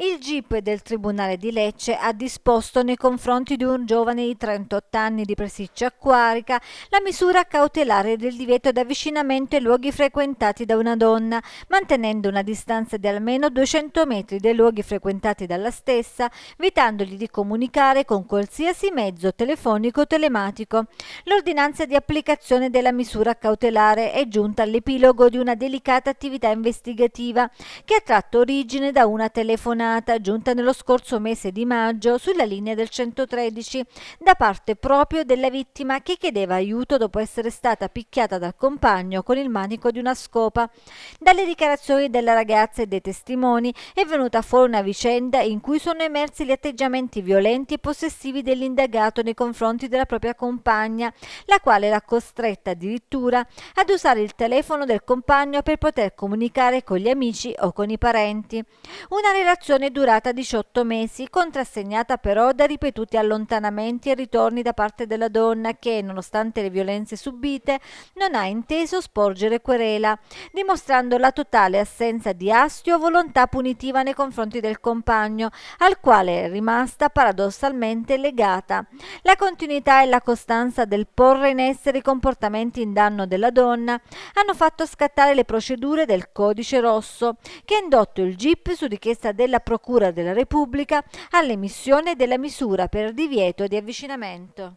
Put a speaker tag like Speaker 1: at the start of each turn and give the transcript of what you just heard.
Speaker 1: Il GIP del Tribunale di Lecce ha disposto nei confronti di un giovane di 38 anni di Presiccia Acquarica la misura cautelare del divieto di avvicinamento ai luoghi frequentati da una donna, mantenendo una distanza di almeno 200 metri dai luoghi frequentati dalla stessa, vietandogli di comunicare con qualsiasi mezzo telefonico o telematico. L'ordinanza di applicazione della misura cautelare è giunta all'epilogo di una delicata attività investigativa che ha tratto origine da una telefonata telefonata giunta nello scorso mese di maggio sulla linea del 113 da parte proprio della vittima che chiedeva aiuto dopo essere stata picchiata dal compagno con il manico di una scopa. Dalle dichiarazioni della ragazza e dei testimoni è venuta fuori una vicenda in cui sono emersi gli atteggiamenti violenti e possessivi dell'indagato nei confronti della propria compagna, la quale l'ha costretta addirittura ad usare il telefono del compagno per poter comunicare con gli amici o con i parenti. Una relazione Operazione durata 18 mesi, contrassegnata però da ripetuti allontanamenti e ritorni da parte della donna che, nonostante le violenze subite, non ha inteso sporgere querela, dimostrando la totale assenza di astio o volontà punitiva nei confronti del compagno, al quale è rimasta paradossalmente legata. La continuità e la costanza del porre in essere i comportamenti in danno della donna hanno fatto scattare le procedure del codice rosso, che ha indotto il GIP su richiesta della della Procura della Repubblica all'emissione della misura per divieto di avvicinamento.